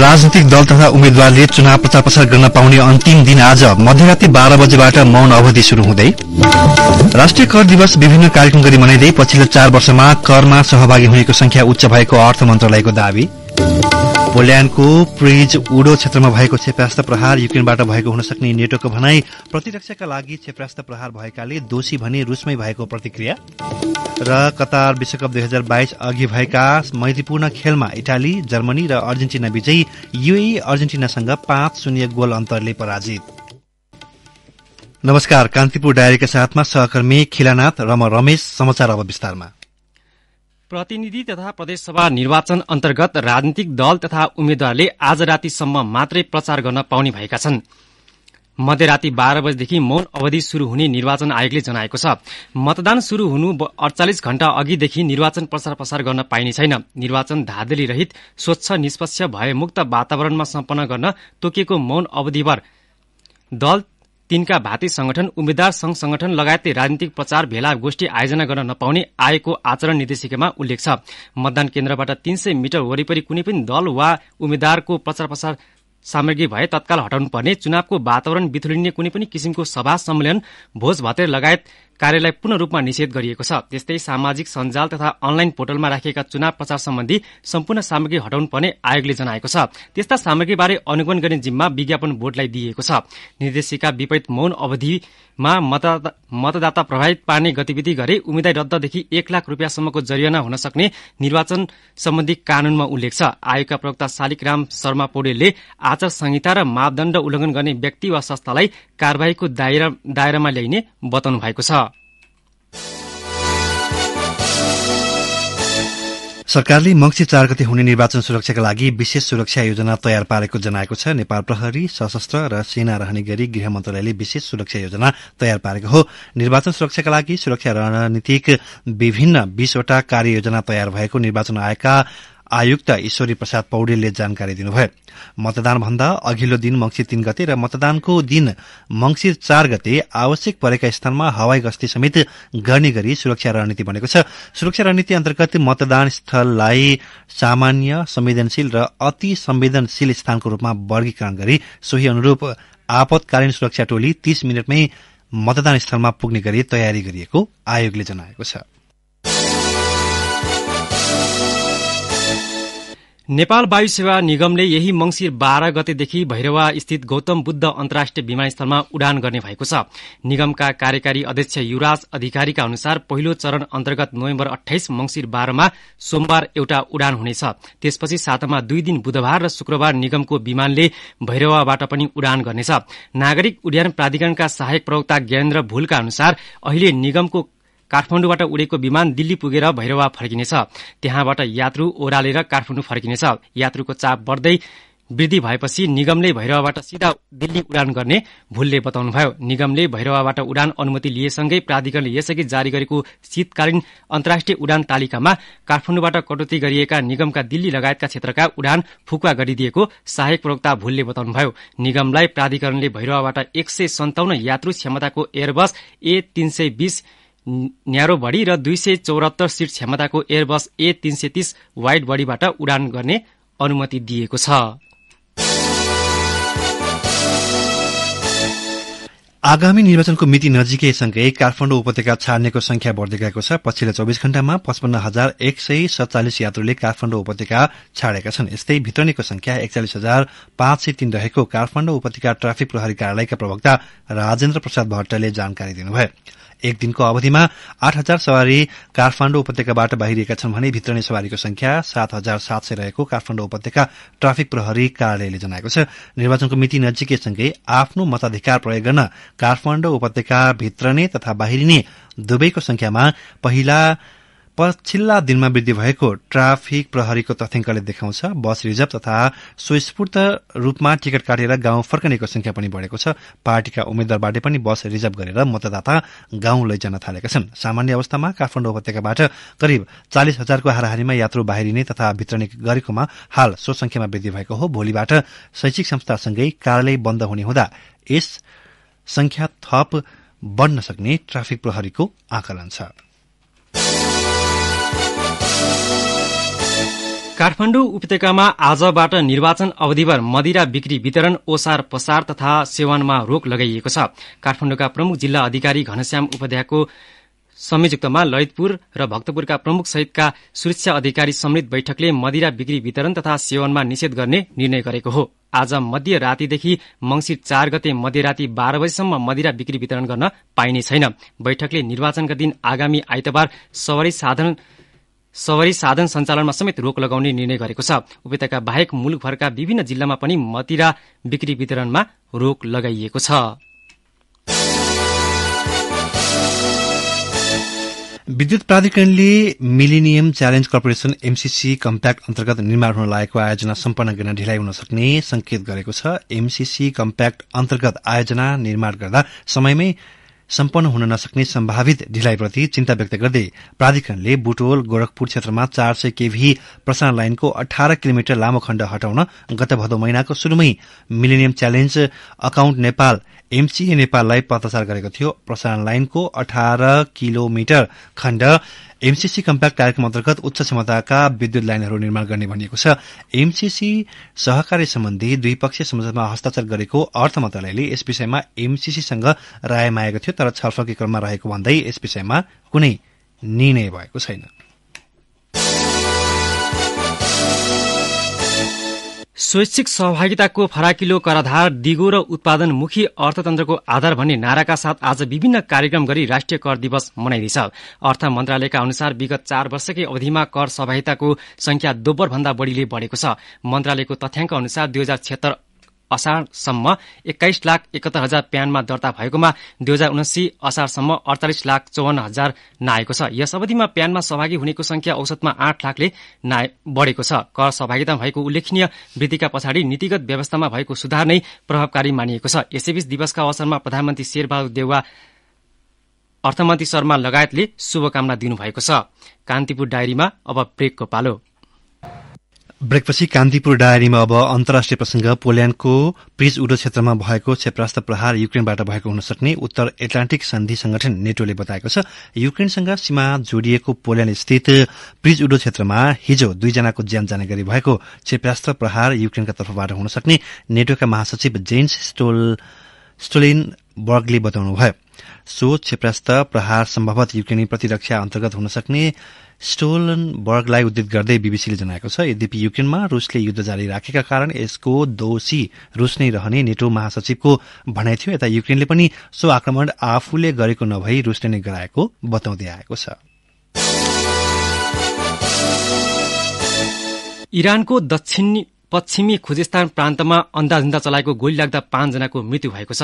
राजनीतिक दल तथा उम्मेद्वारले चुनाव प्रचार प्रसार गर्न पाउने अन्तिम दिन आज मध्यराती बाह्र बजेबाट मौन अवधि शुरू हुँदै राष्ट्रिय कर दिवस विभिन्न कार्यक्रम गरी मनाइँदै पछिल्लो चार वर्षमा करमा सहभागी हुनेको संख्या उच्च भएको अर्थ मन्त्रालयको दावी पोल्याण्डको प्रिज उडो क्षेत्रमा भएको क्षेप्रास्त प्रहार युक्रेनबाट भएको हुन सक्ने नेटोको भनाई प्रतिरक्षाका लागि क्षेप्रास्त प्रहार भएकाले दोषी भने रुसमै भएको प्रतिक्रिया र कतार विश्वकप दुई हजार बाइस अघि भएका मैत्रीपूर्ण खेलमा इटाली जर्मनी र अर्जेन्टिना विजयी युए अर्जेन्टिनासँग पाँच शून्य गोल अन्तरले पराजित नमस्कार कान्तिपुर डायरीका साथमा सहकर्मी खिलानाथ रम रमेश समाचार अब विस्तारमा प्रतिनिधि तथा प्रदेशसभा निर्वाचन अन्तर्गत राजनीतिक दल तथा उम्मेद्वारले आज रातिसम्म मात्रै प्रचार गर्न पाउने भएका छन् मध्यराती बाह्र बजेदेखि मौन अवधि शुरू हुने निर्वाचन आयोगले जनाएको छ मतदान शुरू हुनु अडचालिस घण्टा अघिदेखि निर्वाचन प्रचार प्रसार गर्न पाइने छैन निर्वाचन धादली रहित स्वच्छ निष्पक्ष भयमुक्त वातावरणमा सम्पन्न गर्न तोकिएको मौन अवधिभर दल तिनका भाती संगठन उम्मेद्वार संघ संगठन लगायतले राजनीतिक प्रचार भेला गोष्ठी आयोजना गर्न नपाउने आएको आचरण निर्देशिकामा उल्लेख छ मतदान केन्द्रबाट तीन सय मिटर वरिपरि कुनै पनि दल वा उम्मेद्वारको प्रचार प्रसार सामग्री भए तत्काल हटाउनुपर्ने चुनावको वातावरण बिथुलिने कुनै पनि किसिमको सभा सम्मेलन भोज भतेर लगायत कार्यलाई पूर्ण रूपमा निषेध गरिएको छ त्यस्तै सामाजिक सञ्जाल तथा अनलाइन पोर्टलमा राखिएका चुनाव प्रचार सम्बन्धी सम्पूर्ण सामग्री हटाउनु पर्ने आयोगले जनाएको छ त्यस्ता सामग्रीबारे अनुगमन गर्ने जिम्मा विज्ञापन बोर्डलाई दिइएको छ निर्देशिका विपरीत मौन अवधिमा मतदाता प्रभावित पार्ने गतिविधि गरे उम्मेद्वार रद्ददेखि एक लाख रूपियाँसम्मको जरिवाना हुन सक्ने निर्वाचन सम्बन्धी कानूनमा उल्लेख छ आयोगका प्रवक्ता शालिकराम शर्मा पौडेलले आचार संहिता र मापदण्ड उल्लंघन गर्ने व्यक्ति वा संस्थालाई कार्यवाहीको दायरामा ल्याइने बताउनु भएको छ सरकारले मंगिर चार गते हुने निर्वाचन सुरक्षाका लागि विशेष सुरक्षा योजना तयार पारेको जनाएको छ नेपाल प्रहरी सशस्त्र र सेना रहने गरी गृह मन्त्रालयले विशेष सुरक्षा योजना तयार पारेको हो निर्वाचन सुरक्षाका लागि सुरक्षा रणनीतिक विभिन्न बीसवटा कार्ययोजना तयार भएको निर्वाचन आयोगका आयुक्त ईश्वरी प्रसाद पौडेलले जानकारी दिनुभयो मतदानभन्दा अघिल्लो दिन मंगिर तीन गते र मतदानको दिन मंगिर चार गते आवश्यक परेका स्थानमा हवाई गस्ती समेत गर्ने गरी सुरक्षा रणनीति बनेको छ सुरक्षा रणनीति अन्तर्गत मतदान स्थललाई सामान्य संवेदनशील र अति संवेदनशील स्थानको रूपमा वर्गीकरण गरी सोही अनुरूप आपतकालीन सुरक्षा टोली तीस मिनटमै मतदान स्थलमा पुग्ने गरी तयारी गरिएको आयोगले जनाएको छ नेपाल वायु सेवा निगमले यही मंगिर बाह्र गतेदेखि भैरवा स्थित गौतम बुद्ध अन्तर्राष्ट्रिय विमानस्थलमा उडान गर्ने भएको छ निगमका कार्यकारी अध्यक्ष युवराज अधिकारीका अनुसार पहिलो चरण अन्तर्गत नोभेम्बर अठाइस मंगिर बाह्रमा सोमबार एउटा उडान हुनेछ त्यसपछि सातमा दुई दिन बुधबार र शुक्रबार निगमको विमानले भैरवाबाट पनि उडान गर्नेछ नागरिक उड्डयन प्राधिकरणका सहायक प्रवक्ता ज्ञानेन्द्र भूलका अनुसार अहिले निगमको काठमाडौँबाट उडेको विमान दिल्ली पुगेर भैरवा फर्किनेछ त्यहाँबाट यात्रु ओह्रालेर काठमाडौँ फर्किनेछ यात्रुको चाप बढ्दै वृद्धि भएपछि निगमले भैरवाबाट सिधा दिल्ली उडान गर्ने भूलले बताउनुभयो निगमले भैरवाबाट उडान अनुमति लिएसँगै प्राधिकरणले यसअघि जारी गरेको शीतकालीन अन्तर्राष्ट्रिय उडान तालिकामा काठमाडौँबाट कटौती गरिएका निगमका दिल्ली लगायतका क्षेत्रका उडान फुक्वा गरिदिएको सहायक प्रवक्ता भूलले बताउनुभयो निगमलाई प्राधिकरणले भैरवाबाट एक यात्रु क्षमताको एयरबस ए तीन न्यारो बडी र दुई सय चौरात्तर सिट क्षमताको एयरबस ए तीन सय तीस वाइड बडीबाट उडान गर्ने अनुमति दिएको छ आगामी निर्वाचनको मिति नजिकैसँगै काठमाडौँ उपत्यका छाड्नेको संख्या बढ्दै गएको छ पछिल्लो चौविस घण्टामा पचपन्न हजार एक सय सत्तालिस यात्रुले काठमाडौँ उपत्यका छाडेका छन् यस्तै भित्रनेको संख्या एकचालिस हजार पाँच सय तीन रहेको काठमाडौँ उपत्यका ट्राफिक प्रहरी कार्यालयका प्रवक्ता राजेन्द्र प्रसाद भट्टले जानकारी दिनुभयो एक दिनको अवधिमा आठ हजार सवारी काठमाडौँ उपत्यकाबाट बाहिरिएका छन् भने भित्रने सवारीको संख्या सात हजार सात सय रहेको काठमाडौँ उपत्यका ट्राफिक प्रहरी कार्यालयले जनाएको छ निर्वाचनको मिति नजिकैसँगै आफ्नो मताधिकार प्रयोग गर्न काठमाडौँ उपत्यका भित्रने तथा बाहिरिने दुवैको संख्यामा पहिला पछिल्ला दिनमा वृद्धि भएको ट्राफिक प्रहरीको तथ्याङ्कले देखाउँछ बस रिजर्भ तथा स्वस्फूर्त रूपमा टिकट काटेर गाउँ फर्कनेको संख्या पनि बढ़ेको छ पार्टीका उम्मेद्वारबाट पनि बस रिजर्भ गरेर मतदाता गाउँ लैजान थालेका छन् सामान्य अवस्थामा काठमाडौँ उपत्यकाबाट करिब चालिस हजारको हाराहारीमा यात्रु बाहिरिने तथा भित्रने गरेकोमा हाल सो संख्यामा वृद्धि भएको हो भोलिबाट शैक्षिक संस्थासँगै कार्यालय बन्द हुने हुँदा यस संख्या थप बढ्न सक्ने ट्राफिक प्रहरीको आकलन छ काठमाडौँ उपत्यकामा आजबाट निर्वाचन अवधिभर मदिरा बिक्री वितरण ओसार पसार तथा सेवानमा रोक लगाइएको छ काठमाडौँका प्रमुख जिल्ला अधिकारी घनश्याम उपाध्यायको संयुक्तमा ललितपुर र भक्तपुरका प्रमुख सहितका सुरक्षा अधिकारी सम्मिलित बैठकले मदिरा बिक्री वितरण तथा सेवनमा निषेध गर्ने निर्णय गरेको हो आज मध्य रातिदेखि मंगिर चार गते मध्यराति बाह्र बजीसम्म मदिरा बिक्री वितरण गर्न पाइने छैन बैठकले निर्वाचनका दिन आगामी आइतबार सवारी साधन सवारी साधन सञ्चालनमा समेत रोक लगाउने निर्णय गरेको छ उपत्यका बाहेक मुलुकभरका विभिन्न जिल्लामा पनि मतिरा बिक्री वितरणमा रोक लगाइएको छ विद्युत प्राधिकरणले millennium challenge corporation MCC compact अन्तर्गत निर्माण हुन लागेको आयोजना सम्पन्न गर्न ढिलाइ हुन सक्ने संकेत गरेको छ एमसीसी कम्प्याक्ट अन्तर्गत आयोजना निर्माण गर्दा समयमै सम्पन्न हुन नसक्ने सम्भावित ढिलाइप्रति चिन्ता व्यक्त गर्दै प्राधिकरणले बुटोल गोरखपुर क्षेत्रमा चार सय केभी प्रसारण लाइनको अठार किलोमिटर लामो खण्ड हटाउन गत भदौ महिनाको शुरूमै millennium challenge account Nepal MCA नेपाललाई पत्राचार गरेको थियो प्रसारण लाइनको अठार किलोमिटर खण्ड एमसीसी कम्प्याक्ट कार्यक्रम अन्तर्गत उच्च क्षमताका विद्युत लाइनहरू निर्माण गर्ने भनिएको छ एमसीसी सहकारी सम्बन्धी द्विपक्षीय सम्झौतामा हस्ताक्षर गरेको अर्थ मन्त्रालयले यस विषयमा एमसीसीसँग राय मागेको थियो तर छलफलकै क्रममा रहेको भन्दै यस विषयमा कुनै निर्णय भएको छैन स्वैच्छिक सहभागिताको फराकिलो कराधार दिगो र उत्पादनमुखी अर्थतन्त्रको आधार भन्ने नाराका साथ आज विभिन्न कार्यक्रम गरी राष्ट्रिय कर दिवस मनाइँदैछ अर्थ मन्त्रालयका अनुसार विगत चार वर्षकै अवधिमा कर सहभागिताको संख्या दोब्बर भन्दा बढ़ीले बढ़ेको छ मन्त्रालयको तथ्याङ्क अनुसार दुई हजार असारसम्म एक्काइस लाख एकहत्तर हजार प्यानमा दर्ता भएकोमा दुई हजार उनासी असारसम्म अडचालिस लाख चौवन्न हजार नआएको छ यस अवधिमा प्यानमा सहभागी हुनेको संख्या औसतमा आठ लाखले बढेको छ कर सहभागिता भएको उल्लेखनीय वृद्धिका पछाडि नीतिगत व्यवस्थामा भएको सुधार नै प्रभावकारी मानिएको छ यसैबीच दिवसका अवसरमा प्रधानमन्त्री शेरबहादुर देउवा अर्थमन्त्री शर्मा लगायतले शुभकामना दिनुभएको छ कान्तिपुर डायरीमा अब ब्रेकको पालो ब्रेकपछि कान्तिपुर डायरीमा अब अन्तर्राष्ट्रिय प्रसंग पोल्याण्डको प्रिज उडो क्षेत्रमा भएको क्षेपरास्त्र प्रहार युक्रेनबाट भएको हुन सक्ने उत्तर एटलान्टिक सन्धि संगठन नेटोले बताएको छ युक्रेनसँग सीमा जोडिएको पोल्याण्ड स्थित प्रिज उडो क्षेत्रमा हिजो दुईजनाको ज्यान जाने गरी भएको क्षेप्रास्त्र प्रहार युक्रेनका तर्फबाट हुन सक्ने नेटोका महासचिव जेन्स स्टोल स्टोलिन बर्गले बताउनुभयो सो क्षेप्रास्त्र प्रहार सम्भवत युक्रेनी प्रतिरक्षा अन्तर्गत हुन सक्ने स्टोलनबर्गलाई उद्धित गर्दै बीबीसीले जनाएको छ यद्यपि युक्रेनमा रूसले युद्ध जारी राखेका कारण यसको दोषी रूस नै रहने नेटो महासचिवको भनाइ थियो यता युक्रेनले पनि सो आक्रमण आफूले गरेको नभई रूसले नै गराएको बताउँदै आएको छ इरानको दक्षिणी पश्चिमी खुजिस्तान प्रान्तमा अन्धाधुन्दा चलाएको गोली लाग्दा पाँचजनाको मृत्यु भएको छ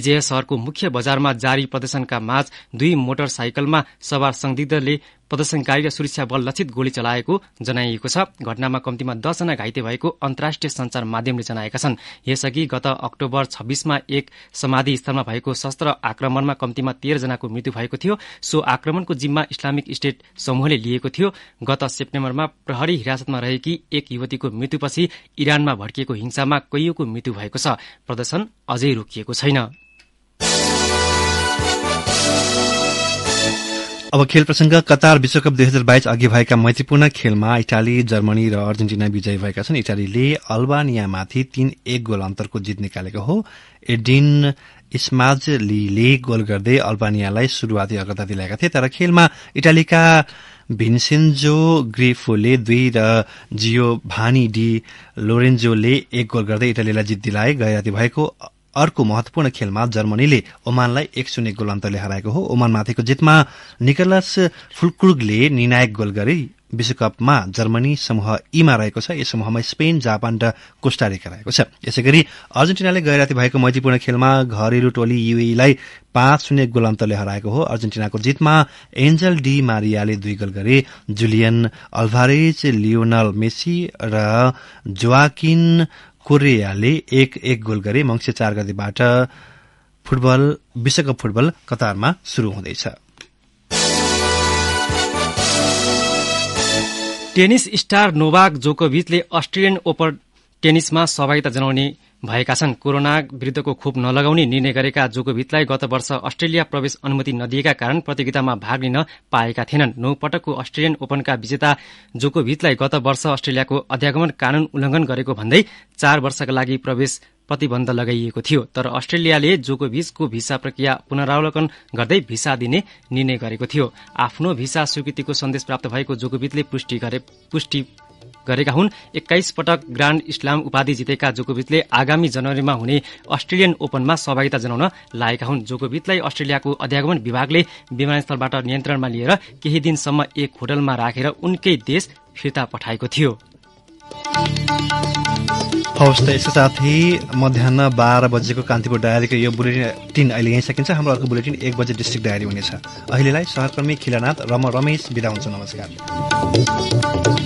इजय शहरको मुख्य बजारमा जारी प्रदर्शनका माझ दुई मोटरसाइकलमा सवार संदिग्धले प्रदर्शनकारीका सुरक्षा बल लक्षित गोली चलाएको जनाइएको छ घटनामा कम्तीमा दसजना घाइते भएको अन्तर्राष्ट्रिय संचार माध्यमले जनाएका छन् यसअघि गत अक्टोबर छब्बीसमा एक समाधि स्थलमा भएको शस्त्र आक्रमणमा कम्तीमा तेह्रजनाको मृत्यु भएको थियो सो आक्रमणको जिम्मा इस्लामिक स्टेट समूहले लिएको थियो गत सेप्टेम्बरमा प्रहरी हिरासतमा रहेकी एक युवतीको मृत्युपछि इरानमा भड्किएको हिंसामा कैयौंको मृत्यु भएको छ प्रदर्शन अझै रोकिएको छैन अब खेल प्रसंग कतार विश्वकप दुई हजार बाइस अघि भएका मैत्रीपूर्ण खेलमा इटाली जर्मनी र अर्जेन्टिना विजयी भएका छन् इटालीले अल्बानियामाथि तीन एक गोल अन्तरको जित निकालेको हो एडिन इस्माजलीले गोल गर्दै अल्बानियालाई शुरूआती अग्रता दिलाएका थिए तर खेलमा इटालीका भिन्सेन्जो ग्रेफोले दुई र जियो भानी डी लोरेन्जोले एक गोल गर्दै इटालीलाई जित दिलाए गैराती भएको अर्को महत्वपूर्ण खेलमा जर्मनीले ओमानलाई एक शून्य अन्तरले हराएको हो ओमानमाथिको जितमा निकलस फुलकुगले निर्णायक गोल गरी विश्वकपमा जर्मनी समूह ईमा रहेको छ यस समूहमा स्पेन जापान र कोस्टारिका रहेको छ यसै गरी अर्जेन्टिनाले गैराती भएको मैत्रीपूर्ण खेलमा घरेलु टोली युएलाई पाँच शून्य गोल अन्तरले हराएको हो अर्जेन्टिनाको जितमा एन्जल डी मारियाले दुई गोल गरे जुलियन अल्भारेज लियोनल मेसी र जोआकिन कोरियाले एक एक गोल गरे मंगिर चार गतिबाट फुटबल विश्वकप फुटबल कतारमा शुरू हुँदैछ टेनिस स्टार नोभाक जोकोविचले अस्ट्रेलियन ओपन टेनिसमा सहभागिता जनाउने भएका छन् कोरोना विरूद्धको खोप नलगाउने निर्णय गरेका जोकोभितलाई गत वर्ष अस्ट्रेलिया प्रवेश अनुमति नदिएका कारण प्रतियोगितामा भाग लिन पाएका थिएनन् नौ पटकको अस्ट्रेलियन ओपनका विजेता जोकोभितलाई गत वर्ष अस्ट्रेलियाको अध्यागमन कानून उल्लंघन गरेको भन्दै चार वर्षका लागि प्रवेश प्रतिबन्ध लगाइएको थियो तर अस्ट्रेलियाले भिजको भिसा प्रक्रिया पुनरावलोकन गर्दै भिसा दिने निर्णय गरेको थियो आफ्नो भिसा स्वीकृतिको सन्देश प्राप्त भएको जोको पुष्टि गरे पुष्टि गरेका हुन् एक्काइस पटक ग्रान्ड इस्लाम उपाधि जितेका जोकोविचले आगामी जनवरीमा हुने अस्ट्रेलियन ओपनमा सहभागिता जनाउन लागेका हुन् जोकोविचलाई अस्ट्रेलियाको अध्यागमन विभागले विमानस्थलबाट नियन्त्रणमा लिएर केही दिनसम्म एक होटलमा राखेर उनकै देश फिर्ता पठाएको थियो हवस् त यसको साथै मध्याह बाह्र बजेको कान्तिपुर डायरीको यो बुलेटिन अहिले यहीँ सकिन्छ हाम्रो अर्को बुलेटिन एक बजे डिस्ट्रिक्ट डायरी हुनेछ अहिलेलाई सहकर्मी खिलानाथ रम रमेश बिदा हुन्छ नमस्कार